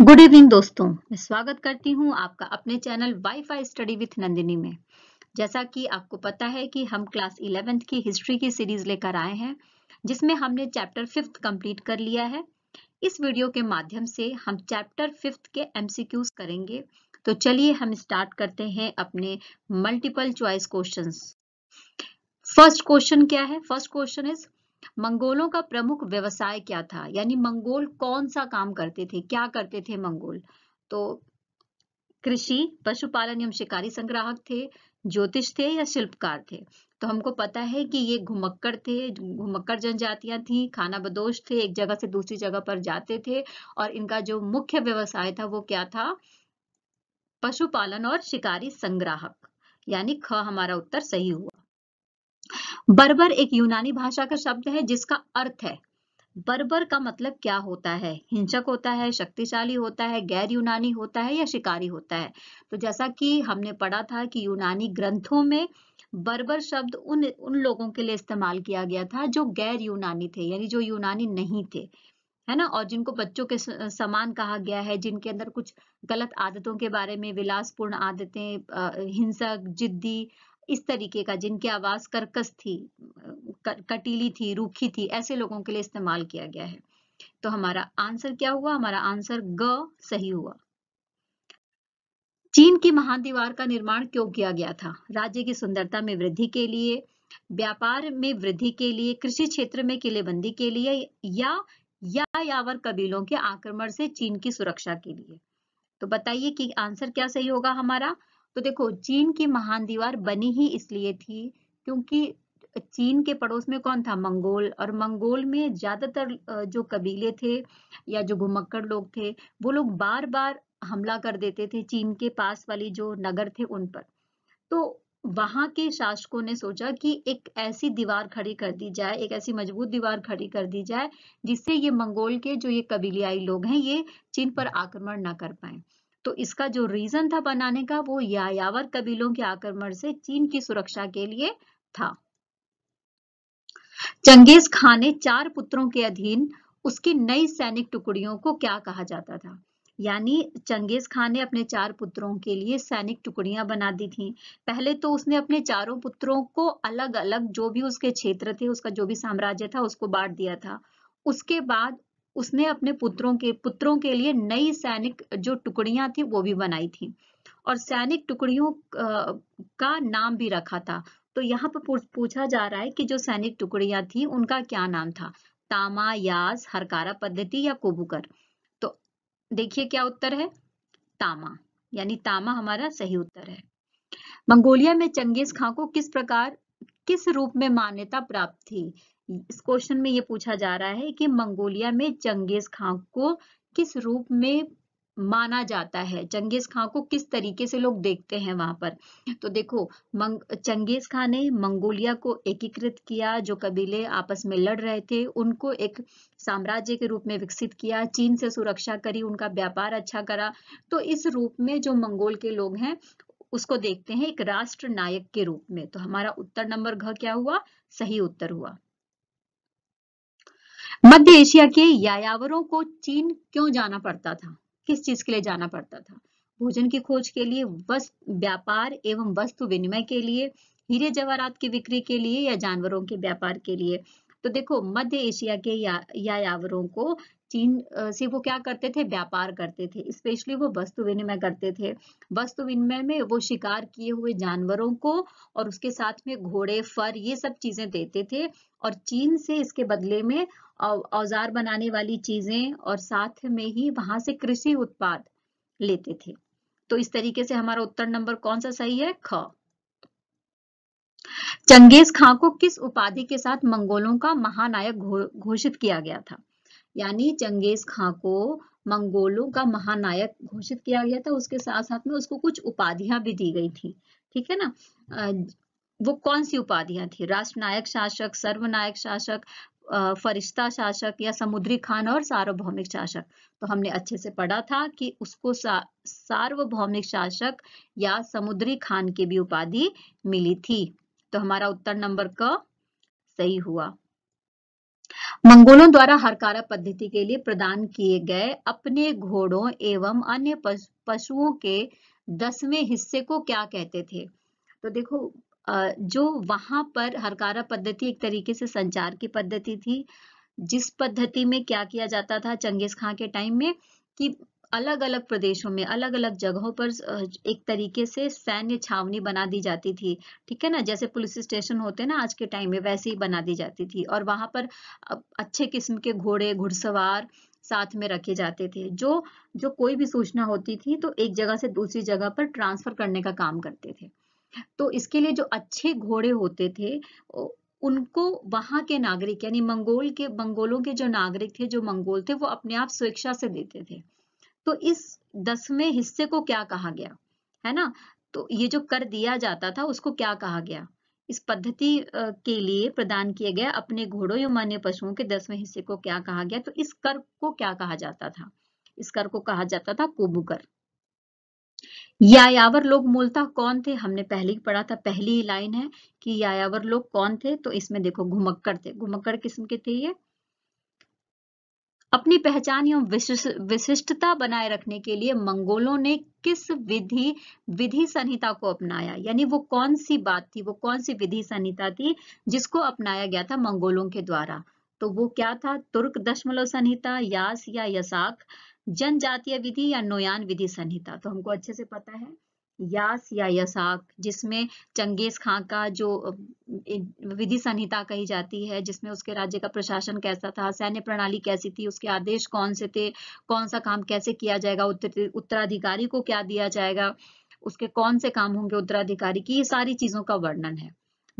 good evening दोस्तों मैं स्वागत करती हूं आपका अपने channel WiFi study with Nandini में जैसा कि आपको पता है कि हम क्लास इलेवेंथ की हिस्ट्री की सीरीज लेकर आए हैं जिसमें हमने चैप्टर फिफ्थ कंप्लीट कर लिया है इस वीडियो के माध्यम से हम चैप्टर फिफ्थ के एमसीक्यूज करेंगे तो चलिए हम स्टार्ट करते हैं अपने multiple choice question first question क्या है फर्स्ट क्वेश्चन इज मंगोलों का प्रमुख व्यवसाय क्या था यानी मंगोल कौन सा काम करते थे क्या करते थे मंगोल तो कृषि पशुपालन एवं शिकारी संग्राहक थे ज्योतिष थे या शिल्पकार थे तो हमको पता है कि ये घुमक्कड़ थे घुमक्कड़ जनजातियां थी खाना बदोश थे एक जगह से दूसरी जगह पर जाते थे और इनका जो मुख्य व्यवसाय था वो क्या था पशुपालन और शिकारी संग्राहक यानी ख हमारा उत्तर सही हुआ बर्बर एक यूनानी भाषा का शब्द है जिसका अर्थ है बर्बर का मतलब क्या होता है हिंसक होता है शक्तिशाली होता है गैर यूनानी होता है या शिकारी होता है तो जैसा कि हमने पढ़ा था कि यूनानी ग्रंथों में बर्बर शब्द उन उन लोगों के लिए इस्तेमाल किया गया था जो गैर यूनानी थे यानी जो यूनानी नहीं थे है ना और जिनको बच्चों के समान कहा गया है जिनके अंदर कुछ गलत आदतों के बारे में विलासपूर्ण आदतें हिंसक जिद्दी इस तरीके का जिनकी आवाज कर्कश थी कटीली थी रूखी थी ऐसे लोगों के लिए इस्तेमाल किया गया है तो हमारा आंसर क्या हुआ हमारा आंसर ग सही हुआ चीन की महान दीवार का निर्माण क्यों किया गया था राज्य की सुंदरता में वृद्धि के लिए व्यापार में वृद्धि के लिए कृषि क्षेत्र में किलेबंदी के लिए या या यावर कबीलों के आक्रमण से चीन की सुरक्षा के लिए तो बताइए कि आंसर क्या सही होगा हमारा तो देखो चीन की महान दीवार बनी ही इसलिए थी क्योंकि चीन के पड़ोस में कौन था मंगोल और मंगोल में ज्यादातर जो कबीले थे या जो घुमक्कड़ लोग थे वो लोग बार बार हमला कर देते थे चीन के पास वाली जो नगर थे उन पर तो वहां के शासकों ने सोचा कि एक ऐसी दीवार खड़ी कर दी जाए एक ऐसी मजबूत दीवार खड़ी कर दी जाए जिससे ये मंगोल के जो ये कबीलियाई लोग हैं ये चीन पर आक्रमण ना कर पाए तो इसका जो रीजन था बनाने का वो यायावर कबीलों के आक्रमण से चीन की सुरक्षा के लिए था चंगेज खान ने चार पुत्रों के अधीन उसकी नई सैनिक टुकड़ियों को क्या कहा जाता था यानी चंगेज खान ने अपने चार पुत्रों के लिए सैनिक टुकड़ियां बना दी थीं पहले तो उसने अपने चारों पुत्रों को अलग अलग जो भी उसके क्षेत्र थे उसका जो भी साम्राज्य था उसको बांट दिया था उसके बाद उसने अपने पुत्रों के पुत्रों के लिए नई सैनिक जो टुकड़ियां थी वो भी बनाई थी और सैनिक टुकड़ियों का नाम भी रखा था तो यहाँ पर पूछा जा रहा है कि जो सैनिक टुकड़ियां थी उनका क्या नाम था तामा यास हरकारा पद्धति या कोबुकर तो देखिए क्या उत्तर है तामा यानी तामा हमारा सही उत्तर है मंगोलिया में चंगेज खां को किस प्रकार किस रूप में मान्यता प्राप्त थी इस क्वेश्चन में ये पूछा जा रहा है कि मंगोलिया में चंगेज खां को किस रूप में माना जाता है चंगेज खां को किस तरीके से लोग देखते हैं वहां पर तो देखो मंग चंगेज खां ने मंगोलिया को एकीकृत किया जो कबीले आपस में लड़ रहे थे उनको एक साम्राज्य के रूप में विकसित किया चीन से सुरक्षा करी उनका व्यापार अच्छा करा तो इस रूप में जो मंगोल के लोग हैं उसको देखते हैं एक राष्ट्र नायक के रूप में तो हमारा उत्तर नंबर घ क्या हुआ सही उत्तर हुआ मध्य एशिया के यायावरों को चीन क्यों जाना पड़ता था किस चीज के लिए जाना पड़ता था भोजन की खोज के लिए वस्त्र व्यापार एवं वस्तु विनिमय के लिए हीरे जवाहरात की बिक्री के लिए या जानवरों के व्यापार के लिए तो देखो मध्य एशिया के या, यायावरों को चीन से वो क्या करते थे व्यापार करते थे स्पेशली वो वस्तु विनिमय करते थे वस्तु विनिमय में वो शिकार किए हुए जानवरों को और उसके साथ में घोड़े फर ये सब चीजें देते थे और चीन से इसके बदले में औजार बनाने वाली चीजें और साथ में ही वहां से कृषि उत्पाद लेते थे तो इस तरीके से हमारा उत्तर नंबर कौन सा सही है ख चंगेज खां को किस उपाधि के साथ मंगोलों का महानायक घोषित किया गया था यानी चंगेज खां को मंगोलों का महानायक घोषित किया गया था उसके साथ साथ में उसको कुछ उपाधियां भी दी गई थी ठीक है ना वो कौन सी उपाधियां थी राष्ट्रनायक शासक सर्वनायक शासक फरिश्ता शासक या समुद्री खान और सार्वभौमिक शासक तो हमने अच्छे से पढ़ा था कि उसको सा, सार्वभौमिक शासक या समुद्री खान की भी उपाधि मिली थी तो हमारा उत्तर नंबर क सही हुआ मंगोलों द्वारा हरकारा पद्धति के लिए प्रदान किए गए अपने घोड़ों एवं अन्य पशुओं के दसवें हिस्से को क्या कहते थे तो देखो जो वहां पर हरकारा पद्धति एक तरीके से संचार की पद्धति थी जिस पद्धति में क्या किया जाता था चंगेज खां के टाइम में कि अलग अलग प्रदेशों में अलग अलग जगहों पर एक तरीके से सैन्य छावनी बना दी जाती थी ठीक है ना जैसे पुलिस स्टेशन होते ना आज के टाइम में वैसे ही बना दी जाती थी और वहां पर अच्छे किस्म के घोड़े घुड़सवार साथ में रखे जाते थे जो जो कोई भी सूचना होती थी तो एक जगह से दूसरी जगह पर ट्रांसफर करने का काम करते थे तो इसके लिए जो अच्छे घोड़े होते थे उनको वहां के नागरिक यानी मंगोल के मंगोलों के जो नागरिक थे जो मंगोल थे वो अपने आप स्वेच्छा से देते थे तो इस दसवें हिस्से को क्या कहा गया है ना तो ये जो कर दिया जाता था उसको क्या कहा गया इस पद्धति के लिए प्रदान किए गए अपने घोड़ों या मान्य पशुओं के दसवें हिस्से को क्या कहा गया तो इस कर को क्या कहा जाता था इस कर को कहा जाता था कोबू कर यायावर लोग मूलतः कौन थे हमने पहले ही पढ़ा था पहली ही लाइन है कि यायावर लोग कौन थे तो इसमें देखो घुमक्कर थे घुमक्कड़ किस्म के थे ये अपनी पहचान एवं विशिष्टता बनाए रखने के लिए मंगोलों ने किस विधि विधि संहिता को अपनाया यानी वो कौन सी बात थी वो कौन सी विधि संहिता थी जिसको अपनाया गया था मंगोलों के द्वारा तो वो क्या था तुर्क दशमलव संहिता यास या यसाक जनजातीय विधि या नोयान विधि संहिता तो हमको अच्छे से पता है यास या यसाक जिसमें चंगेज खां का जो विधि संहिता कही जाती है जिसमें उसके राज्य का प्रशासन कैसा था सैन्य प्रणाली कैसी थी उसके आदेश कौन से थे कौन सा काम कैसे किया जाएगा उत्तराधिकारी को क्या दिया जाएगा उसके कौन से काम होंगे उत्तराधिकारी की ये सारी चीजों का वर्णन है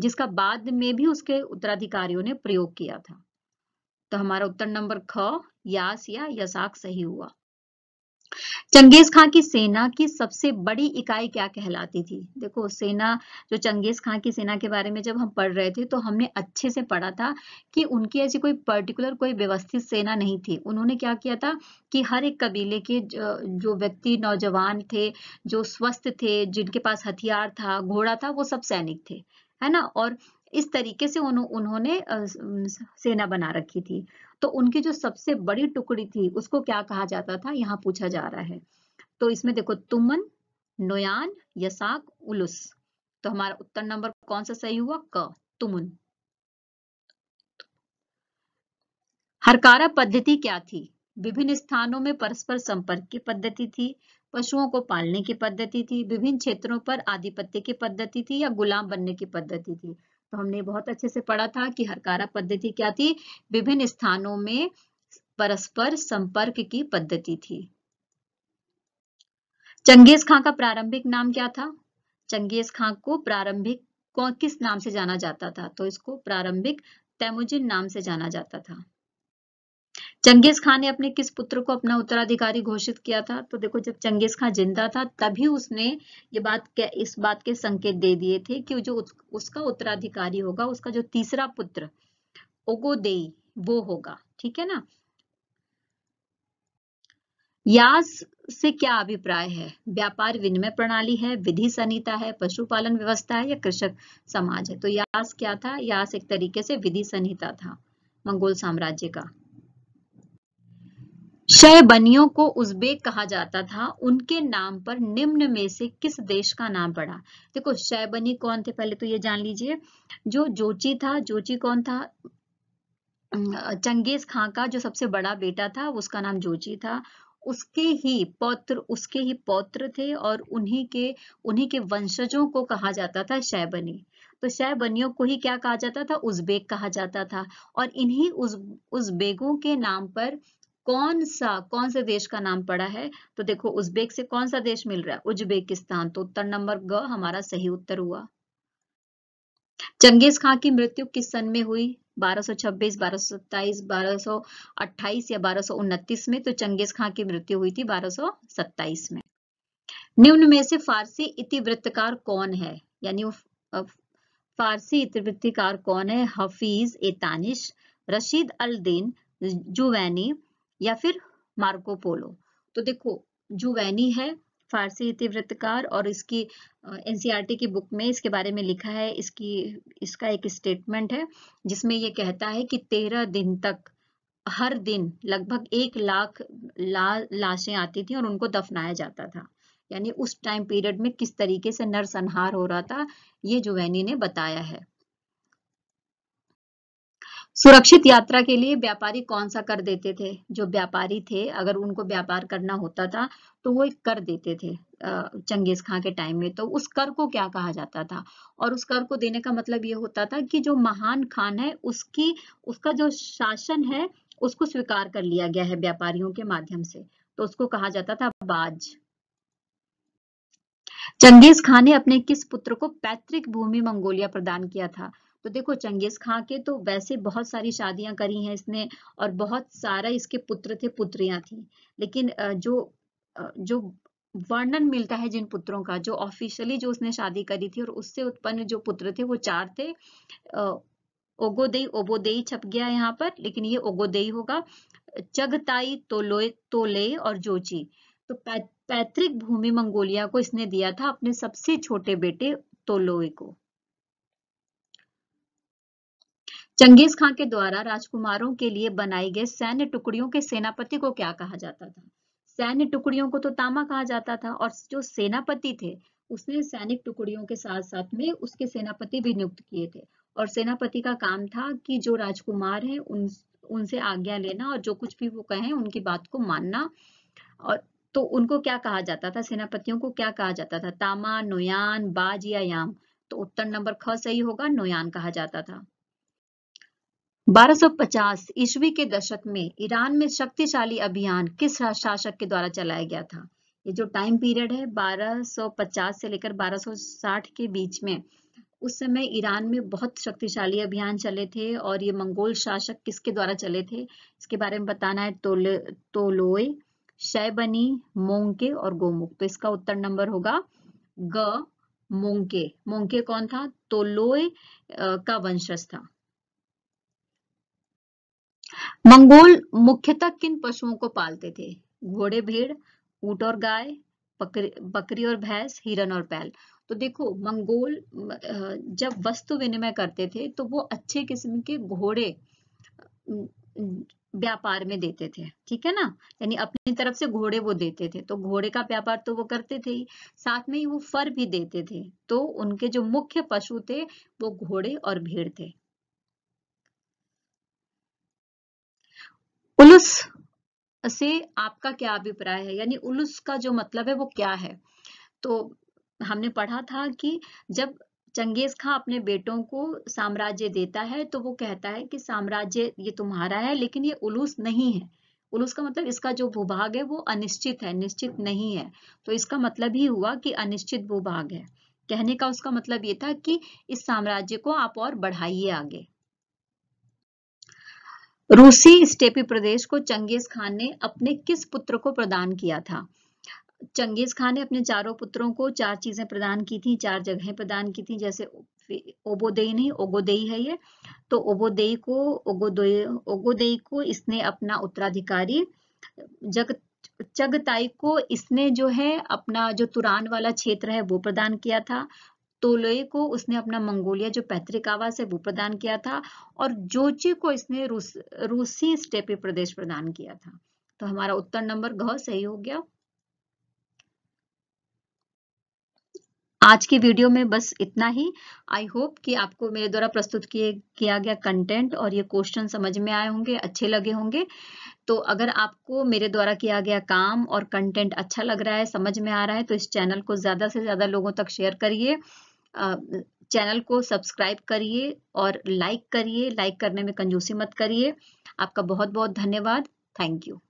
जिसका बाद में भी उसके उत्तराधिकारियों ने प्रयोग किया था तो हमारा उत्तर नंबर ख यास या यसाक सही हुआ चंगेज खां की सेना की सबसे बड़ी इकाई क्या कहलाती थी देखो सेना जो चंगेज खां की सेना के बारे में जब हम पढ़ रहे थे तो हमने अच्छे से पढ़ा था कि उनकी ऐसी कोई पर्टिकुलर कोई व्यवस्थित सेना नहीं थी उन्होंने क्या किया था कि हर एक कबीले के जो व्यक्ति नौजवान थे जो स्वस्थ थे जिनके पास हथियार था घोड़ा था वो सब सैनिक थे है ना और इस तरीके से उन्होंने सेना बना रखी थी तो उनकी जो सबसे बड़ी टुकड़ी थी उसको क्या कहा जाता था यहाँ पूछा जा रहा है तो इसमें देखो तुमन नोयान यसाक उलुस तो हमारा उत्तर नंबर कौन सा सही हुआ क तुमन हरकारा पद्धति क्या थी विभिन्न स्थानों में परस्पर संपर्क की पद्धति थी पशुओं को पालने की पद्धति थी विभिन्न क्षेत्रों पर आधिपत्य की पद्धति थी या गुलाम बनने की पद्धति थी तो हमने बहुत अच्छे से पढ़ा था कि हरकारा पद्धति क्या थी विभिन्न स्थानों में परस्पर संपर्क की पद्धति थी चंगेज खां का प्रारंभिक नाम क्या था चंगेज खां को प्रारंभिक किस नाम से जाना जाता था तो इसको प्रारंभिक तैमुजिन नाम से जाना जाता था चंगेज खान ने अपने किस पुत्र को अपना उत्तराधिकारी घोषित किया था तो देखो जब चंगेज खान जिंदा था तभी उसने ये बात इस बात के संकेत दे दिए थे कि जो उस, उसका उत्तराधिकारी होगा उसका जो तीसरा पुत्र ओगोदेई वो होगा ठीक है ना यास से क्या अभिप्राय है व्यापार विनिमय प्रणाली है विधि संहिता है पशुपालन व्यवस्था है या कृषक समाज है तो यास क्या था यास एक तरीके से विधि संहिता था मंगोल साम्राज्य का शैबनियों को उज्बेक कहा जाता था उनके नाम पर निम्न में से किस देश का नाम पड़ा देखो शैबनी कौन थे पहले तो ये जान लीजिए जो जोची था जोची कौन था चंगेज खां का जो सबसे बड़ा बेटा था उसका नाम जोची था उसके ही पौत्र उसके ही पौत्र थे और उन्हीं के उन्हीं के वंशजों को कहा जाता था शैबनी तो शैबनियों को ही क्या कहा जाता था उज्बेक कहा जाता था और इन्हीं उज, उज्बेगों के नाम पर कौन सा कौन से देश का नाम पड़ा है तो देखो उज्बेक से कौन सा देश मिल रहा है उज्बेकिस्तान तो उत्तर नंबर ग हमारा सही उत्तर हुआ चंगेज खां की मृत्यु किस सन में हुई 1226, 1227, 1228 या 1229 में तो चंगेज खां की मृत्यु हुई थी 1227 में निम्न में से फारसी इतिवृत्तकार कौन है यानी फारसी इतिवृत्तकार कौन है हफीज ए रशीद अल दीन जुवैनी या फिर मार्कोपोलो तो देखो वैनी है फारसी इतिवृत्तकार और इसकी एनसीईआरटी e की बुक में इसके बारे में लिखा है इसकी इसका एक स्टेटमेंट है जिसमें ये कहता है कि तेरह दिन तक हर दिन लगभग एक लाख ला, लाशें आती थी और उनको दफनाया जाता था यानी उस टाइम पीरियड में किस तरीके से नरसंहार हो रहा था ये जुवैनी ने बताया है सुरक्षित यात्रा के लिए व्यापारी कौन सा कर देते थे जो व्यापारी थे अगर उनको व्यापार करना होता था तो वो एक कर देते थे चंगेज खां के टाइम में तो उस कर को क्या कहा जाता था और उस कर को देने का मतलब ये होता था कि जो महान खान है उसकी उसका जो शासन है उसको स्वीकार कर लिया गया है व्यापारियों के माध्यम से तो उसको कहा जाता था बाज चंगेज खान ने अपने किस पुत्र को पैतृक भूमि मंगोलिया प्रदान किया था तो देखो चंगेज खां के तो वैसे बहुत सारी शादियां करी हैं इसने और बहुत सारा इसके पुत्र थे पुत्रियां थी लेकिन जो जो वर्णन मिलता है जिन पुत्रों का जो ऑफिशियली जो उसने शादी करी थी और उससे उत्पन्न जो पुत्र थे वो चार थे ओगोदेई ओबोदेई छप गया यहाँ पर लेकिन ये ओगोदेई होगा चगताई तोलोय तोले और जोची तो पैतृक भूमि मंगोलिया को इसने दिया था अपने सबसे छोटे बेटे तोलोए को चंगेज खां के द्वारा राजकुमारों के लिए बनाई गई सैन्य टुकड़ियों के सेनापति को क्या कहा जाता था सैन्य टुकड़ियों को तो तामा कहा जाता था और जो सेनापति थे उसने सैनिक टुकड़ियों के साथ साथ में उसके सेनापति भी नियुक्त किए थे और सेनापति का काम था कि जो राजकुमार है उन उनसे आज्ञा लेना और जो कुछ भी वो कहें उनकी बात को मानना और तो उनको क्या कहा जाता था सेनापतियों को क्या कहा जाता था तामा नोयान बाज या याम तो उत्तर नंबर ख सही होगा नोयान कहा जाता था 1250 ईस्वी के दशक में ईरान में शक्तिशाली अभियान किस शासक के द्वारा चलाया गया था ये जो टाइम पीरियड है 1250 से लेकर 1260 के बीच में उस समय ईरान में बहुत शक्तिशाली अभियान चले थे और ये मंगोल शासक किसके द्वारा चले थे इसके बारे में बताना है तोले तोलोए शैबनी मोंके और गोमुख तो इसका उत्तर नंबर होगा ग मोंके मोंके कौन था तोलोए का वंशज था मंगोल मुख्यतः किन पशुओं को पालते थे घोड़े भेड़ ऊट और गाय बकरी और भैंस हिरन और बैल तो देखो मंगोल जब वस्तु विनिमय करते थे तो वो अच्छे किस्म के घोड़े व्यापार में देते थे ठीक है ना यानी अपनी तरफ से घोड़े वो देते थे तो घोड़े का व्यापार तो वो करते थे ही साथ में ही वो फर भी देते थे तो उनके जो मुख्य पशु थे वो घोड़े और भेड़ थे उलुस से आपका क्या अभिप्राय है यानी उलुस का जो मतलब है वो क्या है तो हमने पढ़ा था कि जब चंगेज खां अपने बेटों को साम्राज्य देता है तो वो कहता है कि साम्राज्य ये तुम्हारा है लेकिन ये उलूस नहीं है उलूस का मतलब इसका जो भूभाग है वो अनिश्चित है निश्चित नहीं है तो इसका मतलब ही हुआ कि अनिश्चित भूभाग है कहने का उसका मतलब ये था कि इस साम्राज्य को आप और बढ़ाइए आगे रूसी स्टेपी प्रदेश को चंगेज खान ने अपने किस पुत्र को प्रदान किया था चंगेज खान ने अपने चारों पुत्रों को चार चीजें प्रदान की थी चार जगहें प्रदान की थी जैसे ओबोदेई नहीं ओगोदेई है ये तो ओबोदेई को ओगोदेई ओगोदेई को इसने अपना उत्तराधिकारी जग चगताई को इसने जो है अपना जो तुरान वाला क्षेत्र है वो प्रदान किया था तोलोई को उसने अपना मंगोलिया जो पैतृक आवास है वो प्रदान किया था और जोची को इसने रूस, रूसी स्टेपी प्रदेश प्रदान किया था तो हमारा उत्तर नंबर घ सही हो गया आज की वीडियो में बस इतना ही आई होप कि आपको मेरे द्वारा प्रस्तुत किए किया गया कंटेंट और ये क्वेश्चन समझ में आए होंगे अच्छे लगे होंगे तो अगर आपको मेरे द्वारा किया गया काम और कंटेंट अच्छा लग रहा है समझ में आ रहा है तो इस चैनल को ज़्यादा से ज़्यादा लोगों तक शेयर करिए चैनल को सब्सक्राइब करिए और लाइक करिए लाइक करने में कंजूसी मत करिए आपका बहुत बहुत धन्यवाद थैंक यू